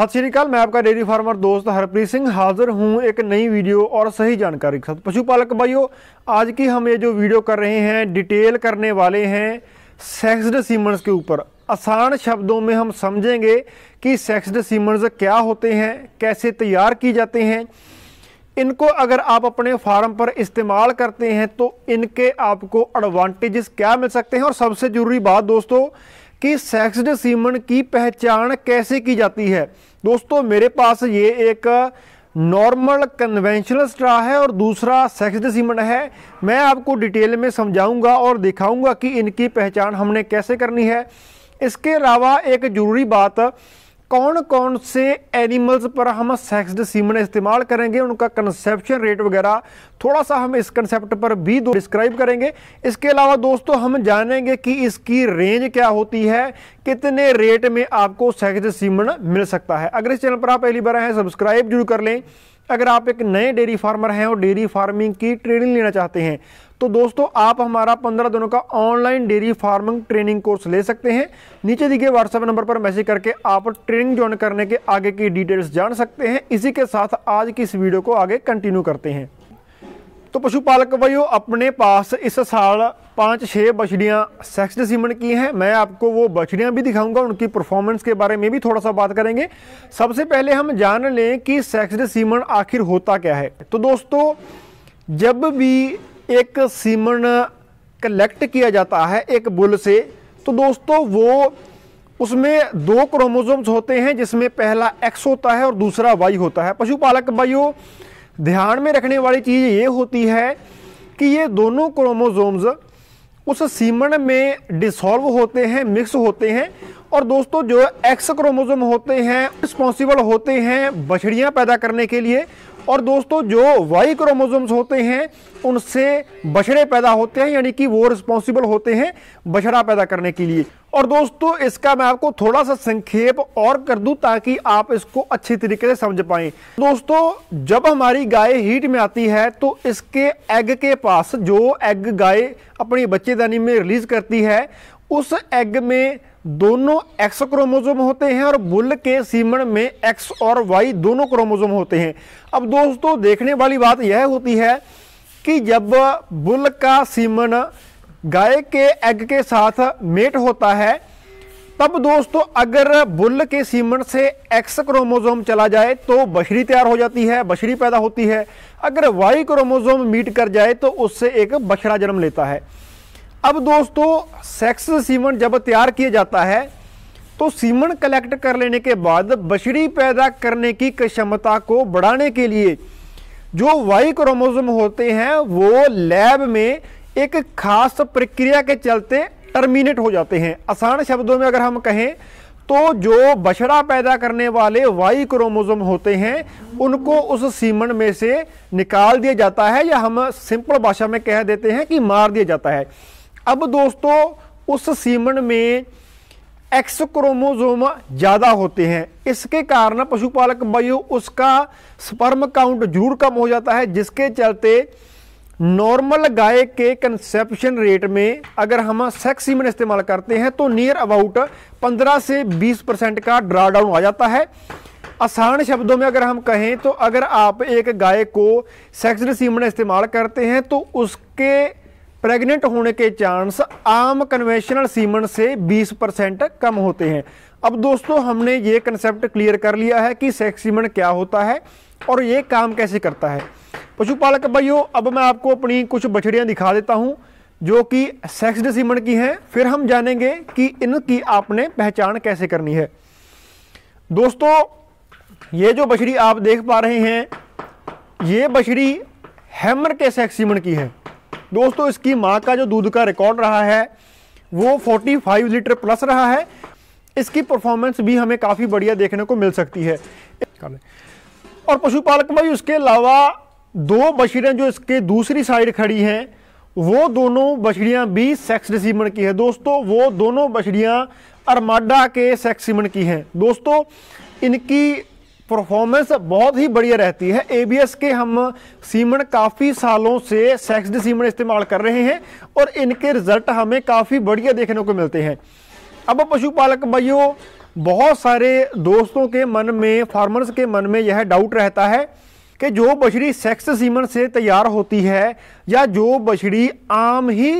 सत श्रीकाल मैं आपका डेयरी फार्मर दोस्त हरप्रीत सिंह हाजिर हूँ एक नई वीडियो और सही जानकारी के साथ पशुपालक भाइयों आज की हम ये जो वीडियो कर रहे हैं डिटेल करने वाले हैं सेक्सड सीमेंट्स के ऊपर आसान शब्दों में हम समझेंगे कि सेक्सड सीमेंट्स क्या होते हैं कैसे तैयार की जाते हैं इनको अगर आप अपने फार्म पर इस्तेमाल करते हैं तो इनके आपको एडवांटेजेस क्या मिल सकते हैं और सबसे ज़रूरी बात दोस्तों कि सेक्सड सीमन की पहचान कैसे की जाती है दोस्तों मेरे पास ये एक नॉर्मल कन्वेंशनल स्ट्रा है और दूसरा सेक्सड सीमन है मैं आपको डिटेल में समझाऊंगा और दिखाऊंगा कि इनकी पहचान हमने कैसे करनी है इसके अलावा एक ज़रूरी बात कौन कौन से एनिमल्स पर हम सेक्सड सीमन इस्तेमाल करेंगे उनका कंसेप्शन रेट वगैरह थोड़ा सा हम इस कंसेप्ट पर भी डिस्क्राइब करेंगे इसके अलावा दोस्तों हम जानेंगे कि इसकी रेंज क्या होती है कितने रेट में आपको सेक्सड सीमन मिल सकता है अगर इस चैनल पर आप पहली बार आए हैं सब्सक्राइब जरूर कर लें अगर आप एक नए डेयरी फार्मर हैं और डेयरी फार्मिंग की ट्रेनिंग लेना चाहते हैं तो दोस्तों आप हमारा पंद्रह दिनों का online dairy farming training course ले सकते हैं नीचे दिखे व्हाट्सएप नंबर पर मैसेज करके आप ट्रेनिंग ज्वाइन करने के आगे की डिटेल्स जान सकते हैं इसी के साथ आज की इस वीडियो को आगे कंटिन्यू करते हैं तो पशुपालक भाइयों अपने पास इस साल पाँच छः बछड़ियाँ सेक्स सीमेंट की हैं मैं आपको वो बछड़ियाँ भी दिखाऊंगा उनकी परफॉर्मेंस के बारे में भी थोड़ा सा बात करेंगे सबसे पहले हम जान लें कि सेक्स सीमेंट आखिर होता क्या है तो दोस्तों जब भी एक सीमन कलेक्ट किया जाता है एक बुल से तो दोस्तों वो उसमें दो क्रोमोजोम्स होते हैं जिसमें पहला एक्स होता है और दूसरा वाई होता है पशुपालक भाइयों ध्यान में रखने वाली चीज़ ये होती है कि ये दोनों क्रोमोजोम्स उस सीमन में डिसॉल्व होते हैं मिक्स होते हैं और दोस्तों जो एक्स क्रोमोजोम होते हैं रिस्पॉन्सिबल होते हैं बछड़ियाँ पैदा करने के लिए और दोस्तों जो वाई क्रोमोजोम्स होते हैं उनसे बछड़े पैदा होते हैं यानी कि वो रिस्पॉन्सिबल होते हैं बछड़ा पैदा करने के लिए और दोस्तों इसका मैं आपको थोड़ा सा संक्षेप और कर दूं ताकि आप इसको अच्छे तरीके से समझ पाए दोस्तों जब हमारी गाय हीट में आती है तो इसके एग के पास जो एग गाय अपनी बच्चेदानी में रिलीज करती है उस एग में दोनों एक्स क्रोमोजोम होते हैं और बुल के सीमण में एक्स और वाई दोनों क्रोमोजोम होते हैं अब दोस्तों देखने वाली बात यह होती है कि जब बुल का सीमन गाय के एग के साथ मेट होता है तब दोस्तों अगर बुल के सीमन से एक्स क्रोमोजोम चला जाए तो बछड़ी तैयार हो जाती है बछड़ी पैदा होती है अगर वाई क्रोमोजोम मीट कर जाए तो उससे एक बछड़ा जन्म लेता है अब दोस्तों सेक्स सीमन जब तैयार किया जाता है तो सीमन कलेक्ट कर लेने के बाद बछड़ी पैदा करने की क्षमता को बढ़ाने के लिए जो वाई क्रोमोजोम होते हैं वो लैब में एक खास प्रक्रिया के चलते टर्मिनेट हो जाते हैं आसान शब्दों में अगर हम कहें तो जो बछड़ा पैदा करने वाले वाई क्रोमोजोम होते हैं उनको उस सीमन में से निकाल दिया जाता है या हम सिंपल भाषा में कह देते हैं कि मार दिया जाता है अब दोस्तों उस सीमन में एक्स क्रोमोजोम ज़्यादा होते हैं इसके कारण पशुपालक वायु उसका स्पर्म काउंट जरूर कम हो जाता है जिसके चलते नॉर्मल गाय के कंसेप्शन रेट में अगर हम सेक्स सीमन इस्तेमाल करते हैं तो नियर अबाउट 15 से 20 परसेंट का ड्रा डाउन आ जाता है आसान शब्दों में अगर हम कहें तो अगर आप एक गाय को सेक्सड सीमन इस्तेमाल करते हैं तो उसके प्रेग्नेंट होने के चांस आम कन्वेंशनल सीमन से 20 परसेंट कम होते हैं अब दोस्तों हमने ये कंसेप्ट क्लियर कर लिया है कि सेक्स सीमन क्या होता है और ये काम कैसे करता है पशुपालक भाइयों अब मैं आपको अपनी कुछ बछड़ियाँ दिखा देता हूँ जो कि सेक्सड सीमन की हैं फिर हम जानेंगे कि इनकी आपने पहचान कैसे करनी है दोस्तों ये जो बछड़ी आप देख पा रहे हैं ये बछड़ी हैमर के सेक्स सीमन की है दोस्तों इसकी माँ का जो दूध का रिकॉर्ड रहा है वो 45 लीटर प्लस रहा है इसकी परफॉर्मेंस भी हमें काफ़ी बढ़िया देखने को मिल सकती है और पशुपालक भाई उसके अलावा दो बछड़ियाँ जो इसके दूसरी साइड खड़ी हैं वो दोनों बछड़ियाँ भी सेक्स रिसीमन की है दोस्तों वो दोनों बछड़ियाँ अरमाडा के सेक्स सीमन की हैं दोस्तों इनकी परफॉर्मेंस बहुत ही बढ़िया रहती है एबीएस के हम सीमेंट काफ़ी सालों से सेक्सड सीमेंट इस्तेमाल कर रहे हैं और इनके रिजल्ट हमें काफ़ी बढ़िया देखने को मिलते हैं अब पशुपालक भाइयों बहुत सारे दोस्तों के मन में फार्मर्स के मन में यह डाउट रहता है कि जो बछड़ी सेक्स सीमन से तैयार होती है या जो बछड़ी आम ही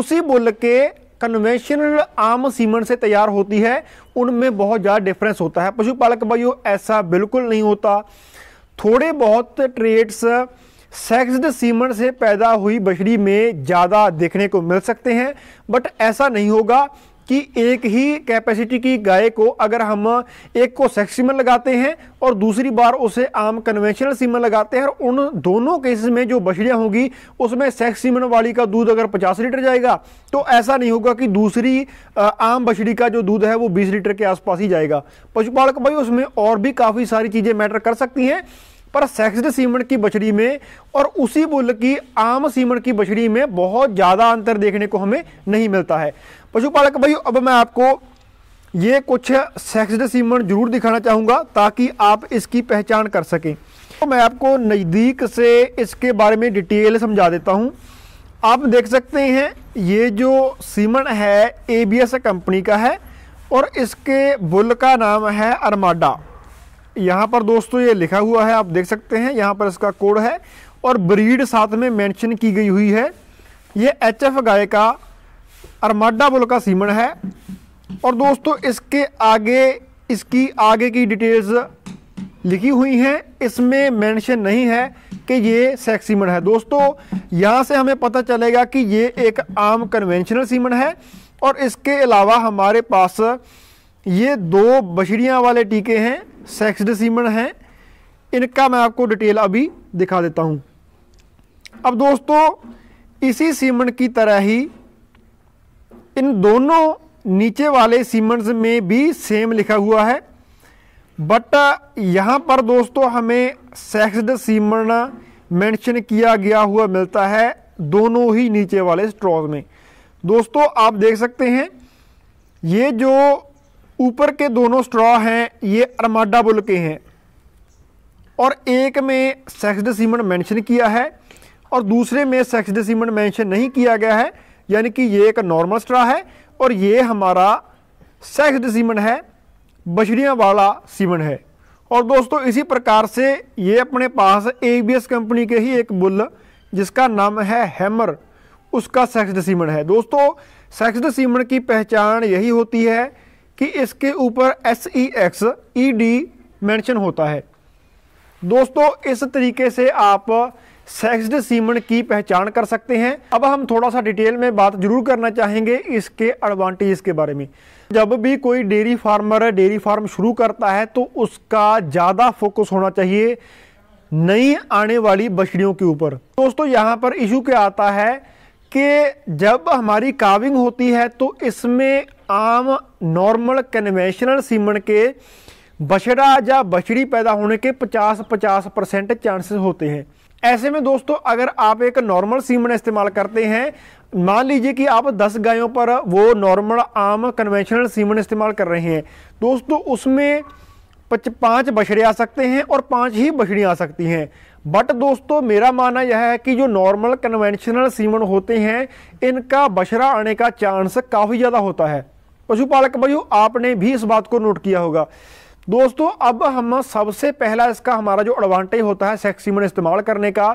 उसी बुल के कन्वेंशनल आम सीमन से तैयार होती है उनमें बहुत ज़्यादा डिफरेंस होता है पशुपालक भाइयों ऐसा बिल्कुल नहीं होता थोड़े बहुत ट्रेड्स सेक्सड सीमन से पैदा हुई बछड़ी में ज़्यादा देखने को मिल सकते हैं बट ऐसा नहीं होगा कि एक ही कैपेसिटी की गाय को अगर हम एक को सेक्स सीमन लगाते हैं और दूसरी बार उसे आम कन्वेंशनल सीमन लगाते हैं और उन दोनों केसेस में जो बछड़ियाँ होंगी उसमें सेक्स सीमन वाली का दूध अगर 50 लीटर जाएगा तो ऐसा नहीं होगा कि दूसरी आम बछड़ी का जो दूध है वो 20 लीटर के आसपास ही जाएगा पशुपालक भाई उसमें और भी काफ़ी सारी चीज़ें मैटर कर सकती हैं पर सेक्सड सीमन की बछड़ी में और उसी बुल की आम सीमन की बछड़ी में बहुत ज़्यादा अंतर देखने को हमें नहीं मिलता है पशुपालक भाई अब मैं आपको ये कुछ सेक्सड सीमन जरूर दिखाना चाहूँगा ताकि आप इसकी पहचान कर सकें तो मैं आपको नज़दीक से इसके बारे में डिटेल समझा देता हूँ आप देख सकते हैं ये जो सीमन है ए कंपनी का है और इसके बुल का नाम है अरमाडा यहाँ पर दोस्तों ये लिखा हुआ है आप देख सकते हैं यहाँ पर इसका कोड है और ब्रीड साथ में मेंशन की गई हुई है ये एच गाय का अरमाडा बुल का सीमन है और दोस्तों इसके आगे इसकी आगे की डिटेल्स लिखी हुई हैं इसमें मेंशन नहीं है कि ये सेक्स सीमन है दोस्तों यहाँ से हमें पता चलेगा कि ये एक आम कन्वेंशनल सीमन है और इसके अलावा हमारे पास ये दो बछड़ियाँ वाले टीके हैं सेक्सड डिसीमन हैं इनका मैं आपको डिटेल अभी दिखा देता हूँ अब दोस्तों इसी सीमन की तरह ही इन दोनों नीचे वाले सीमेंट्स में भी सेम लिखा हुआ है बट यहाँ पर दोस्तों हमें सेक्सड सीमन मेंशन किया गया हुआ मिलता है दोनों ही नीचे वाले स्ट्रॉज में दोस्तों आप देख सकते हैं ये जो ऊपर के दोनों स्ट्रॉ हैं ये अरमाडा बुल के हैं और एक में सेक्सड डिसीमन मेंशन किया है और दूसरे में सेक्सड डिसीमन मेंशन नहीं किया गया है यानी कि ये एक नॉर्मल स्ट्रा है और ये हमारा सेक्सड डिसीमन है बछड़ियाँ वाला सीमन है और दोस्तों इसी प्रकार से ये अपने पास ए कंपनी के ही एक बुल जिसका नाम है हैमर उसका सेक्सड सीमेंट है दोस्तों सेक्सड सीमेंट की पहचान यही होती है कि इसके ऊपर S E X E D mention होता है दोस्तों इस तरीके से आप सेक्सड सीमन की पहचान कर सकते हैं अब हम थोड़ा सा डिटेल में बात जरूर करना चाहेंगे इसके एडवांटेज के बारे में जब भी कोई डेयरी फार्मर डेयरी फार्म शुरू करता है तो उसका ज़्यादा फोकस होना चाहिए नई आने वाली बछड़ियों के ऊपर दोस्तों यहाँ पर इशू क्या आता है कि जब हमारी काविंग होती है तो इसमें आम नॉर्मल कन्वेंशनल सीमन के बछड़ा या बछड़ी पैदा होने के 50-50 परसेंट चांसेस होते हैं ऐसे में दोस्तों अगर आप एक नॉर्मल सीमन इस्तेमाल करते हैं मान लीजिए कि आप 10 गायों पर वो नॉर्मल आम कन्वेंशनल सीमन इस्तेमाल कर रहे हैं दोस्तों उसमें पाँच बछड़े आ सकते हैं और पाँच ही बछड़ियाँ आ सकती हैं बट दोस्तों मेरा मानना यह है कि जो नॉर्मल कन्वेंशनल सीमन होते हैं इनका बछड़ा आने का चांस काफ़ी ज़्यादा होता है पशुपालक भाइयों आपने भी इस बात को नोट किया होगा दोस्तों अब हम सबसे पहला इसका हमारा जो एडवांटेज होता है सेक्स इस्तेमाल करने का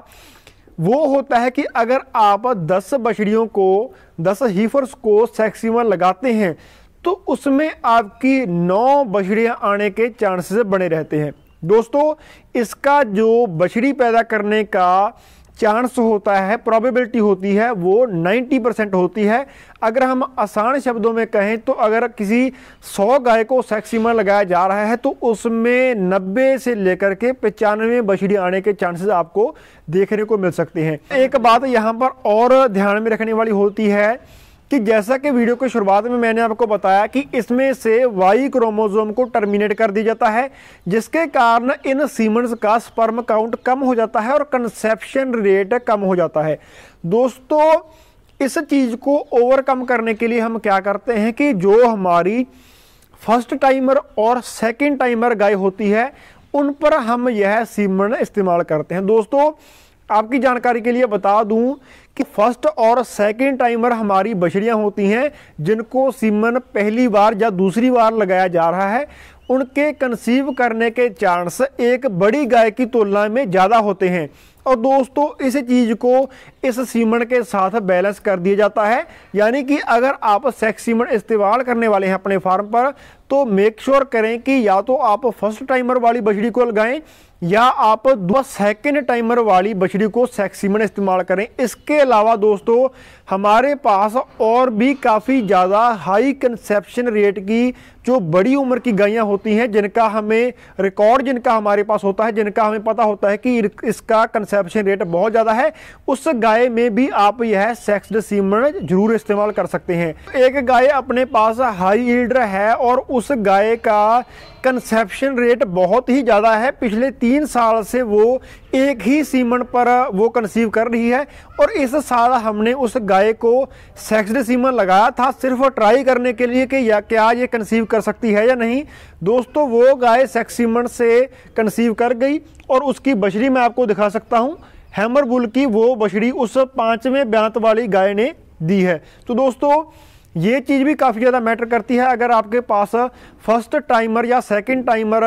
वो होता है कि अगर आप 10 बछड़ियों को 10 हीफर्स को सेक्सीमन लगाते हैं तो उसमें आपकी नौ बछड़ियाँ आने के चांसेस बने रहते हैं दोस्तों इसका जो बछड़ी पैदा करने का चांस होता है प्रोबेबिलिटी होती है वो 90 परसेंट होती है अगर हम आसान शब्दों में कहें तो अगर किसी 100 गाय को सेक्सीमर लगाया जा रहा है तो उसमें 90 से लेकर के पचानवे बछड़ी आने के चांसेस आपको देखने को मिल सकते हैं एक बात यहाँ पर और ध्यान में रखने वाली होती है कि जैसा कि वीडियो के शुरुआत में मैंने आपको बताया कि इसमें से वाई क्रोमोजोम को टर्मिनेट कर दिया जाता है जिसके कारण इन सीमेंट्स का स्पर्म काउंट कम हो जाता है और कंसेप्शन रेट कम हो जाता है दोस्तों इस चीज़ को ओवरकम करने के लिए हम क्या करते हैं कि जो हमारी फर्स्ट टाइमर और सेकेंड टाइमर गाय होती है उन पर हम यह सीमन इस्तेमाल करते हैं दोस्तों आपकी जानकारी के लिए बता दूं कि फर्स्ट और सेकेंड टाइमर हमारी बछड़ियाँ होती हैं जिनको सीमन पहली बार या दूसरी बार लगाया जा रहा है उनके कंसीव करने के चांस एक बड़ी गाय की तुलना में ज़्यादा होते हैं और दोस्तों इस चीज़ को इस सीमेंट के साथ बैलेंस कर दिया जाता है यानी कि अगर आप सेक्स सीमेंट इस्तेमाल करने वाले हैं अपने फार्म पर तो मेक श्योर करें कि या तो आप फर्स्ट टाइमर वाली बछड़ी को लगाएं या आप दो सेकेंड टाइमर वाली बछड़ी को सेक्स सेक्सीमेंट इस्तेमाल करें इसके अलावा दोस्तों हमारे पास और भी काफ़ी ज़्यादा हाई कंसेप्शन रेट की जो बड़ी उम्र की गायें होती हैं जिनका हमें रिकॉर्ड जिनका हमारे पास होता है जिनका हमें पता होता है कि इसका कंसेप्शन रेट बहुत ज़्यादा है उस गाय में भी आप यह सेक्स सीमन जरूर इस्तेमाल कर सकते हैं एक गाय अपने पास हाई हीडर है और उस गाय का कंसेप्शन रेट बहुत ही ज़्यादा है पिछले तीन साल से वो एक ही सीमन पर वो कंसीव कर रही है और इस साल हमने उस गाय को सेक्सड सीमन लगाया था सिर्फ ट्राई करने के लिए कि या क्या ये कंसीव कर सकती है या नहीं दोस्तों वो गाय सेक्स सीमन से कंसीव कर गई और उसकी बछड़ी मैं आपको दिखा सकता हूँ हैमर बुल की वो बछड़ी उस पाँचवें ब्यांत वाली गाय ने दी है तो दोस्तों ये चीज़ भी काफ़ी ज़्यादा मैटर करती है अगर आपके पास फर्स्ट टाइमर या सेकंड टाइमर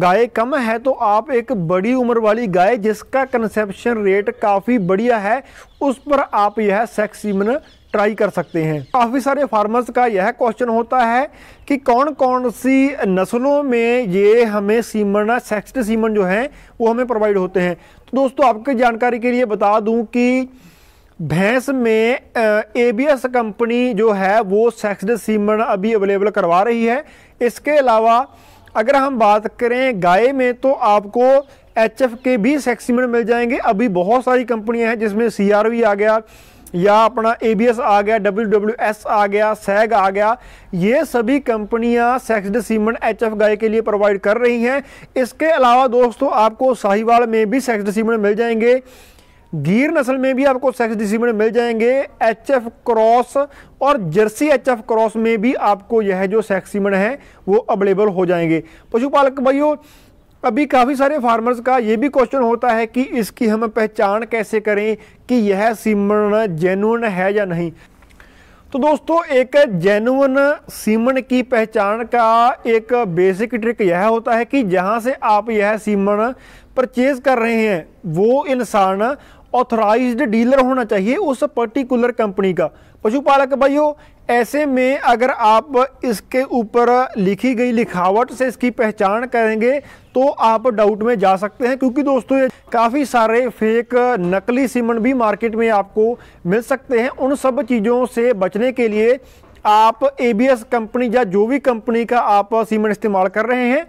गाय कम है तो आप एक बड़ी उम्र वाली गाय जिसका कंसेप्शन रेट काफ़ी बढ़िया है उस पर आप यह सेक्स सीमन ट्राई कर सकते हैं काफ़ी सारे फार्मर्स का यह क्वेश्चन होता है कि कौन कौन सी नस्लों में ये हमें सीमन सेक्सट सीमन जो हैं वो हमें प्रोवाइड होते हैं तो दोस्तों आपकी जानकारी के लिए बता दूं कि भैंस में एबीएस कंपनी जो है वो सेक्सड सीमन अभी अवेलेबल करवा रही है इसके अलावा अगर हम बात करें गाय में तो आपको एच के भी सेक्स सीमन मिल जाएंगे अभी बहुत सारी कंपनियां हैं जिसमें सी आ गया या अपना ए आ गया डब्ल्यू आ गया सैग आ गया ये सभी कंपनियां सेक्सड सीमन एच गाय के लिए प्रोवाइड कर रही हैं इसके अलावा दोस्तों आपको साहिवाल में भी सेक्सड सीमेंट मिल जाएंगे गिर नस्ल में भी आपको सेक्स डिसिप्लिन मिल जाएंगे एच एफ क्रॉस और जर्सी एच एफ क्रॉस में भी आपको यह जो सेक्स सीमेंट है वो अवेलेबल हो जाएंगे पशुपालक भाइयों अभी काफ़ी सारे फार्मर्स का ये भी क्वेश्चन होता है कि इसकी हम पहचान कैसे करें कि यह सीमन जेनुअन है या नहीं तो दोस्तों एक जेनुअन सीमन की पहचान का एक बेसिक ट्रिक यह होता है कि जहाँ से आप यह सीमण परचेज कर रहे हैं वो इंसान ऑथराइज्ड डीलर होना चाहिए उस पर्टिकुलर कंपनी का पशुपालक भाइयों ऐसे में अगर आप इसके ऊपर लिखी गई लिखावट से इसकी पहचान करेंगे तो आप डाउट में जा सकते हैं क्योंकि दोस्तों ये काफ़ी सारे फेक नकली सीमेंट भी मार्केट में आपको मिल सकते हैं उन सब चीज़ों से बचने के लिए आप एबीएस कंपनी या जो भी कंपनी का आप सीमेंट इस्तेमाल कर रहे हैं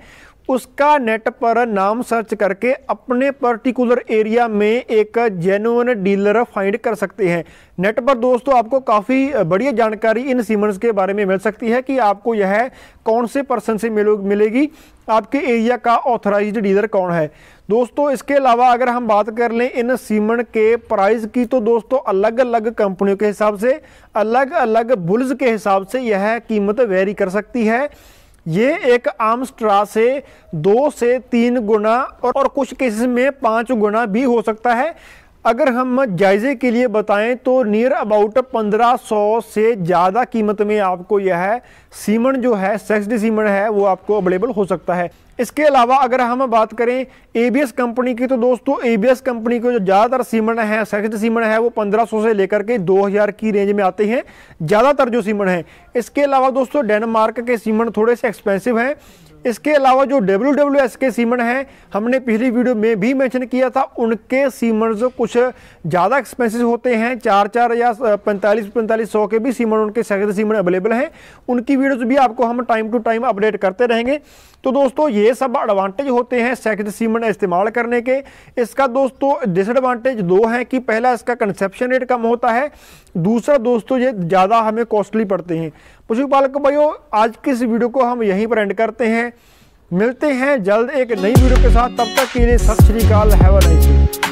उसका नेट पर नाम सर्च करके अपने पर्टिकुलर एरिया में एक जेनुअन डीलर फाइंड कर सकते हैं नेट पर दोस्तों आपको काफ़ी बढ़िया जानकारी इन सीमेंट्स के बारे में मिल सकती है कि आपको यह कौन से पर्सन से मिलो मिलेगी आपके एरिया का ऑथराइज्ड डीलर कौन है दोस्तों इसके अलावा अगर हम बात कर लें इन सीमेंट के प्राइस की तो दोस्तों अलग अलग कंपनियों के हिसाब से अलग अलग बुल्स के हिसाब से यह कीमत वेरी कर सकती है ये एक आम स्ट्रा से दो से तीन गुना और, और कुछ केसेस में पांच गुना भी हो सकता है अगर हम जायज़े के लिए बताएं तो नियर अबाउट 1500 से ज़्यादा कीमत में आपको यह है सीमन जो है सेक्सड सीमन है वो आपको अवेलेबल हो सकता है इसके अलावा अगर हम बात करें एबीएस कंपनी की तो दोस्तों एबीएस कंपनी के जो ज़्यादातर सीमन है सेक्सड सीमन है वो 1500 से लेकर के 2000 की रेंज में आते हैं ज़्यादातर जो सीमन है इसके अलावा दोस्तों डेनमार्क के सीमन थोड़े से एक्सपेंसिव हैं इसके अलावा जो डब्ल्यू डब्ल्यू एस के सीमन हैं हमने पिछली वीडियो में भी मेंशन किया था उनके सीमन जो कुछ ज़्यादा एक्सपेंसिव होते हैं चार चार या पैंतालीस पैंतालीस सौ के भी सीमन उनके सेकंड सीमन अवेलेबल हैं उनकी वीडियोज़ भी आपको हम टाइम टू टाइम अपडेट करते रहेंगे तो दोस्तों ये सब एडवांटेज होते हैं सेकंड सीमन इस्तेमाल करने के इसका दोस्तों डिसएडवांटेज दो हैं कि पहला इसका कंसेप्शन रेट कम होता है दूसरा दोस्तों ये ज़्यादा हमें कॉस्टली पड़ते हैं पशुपालक भाइयों आज की इस वीडियो को हम यहीं पर एंड करते हैं मिलते हैं जल्द एक नई वीडियो के साथ तब तक के लिए सत श्रीकाल हैव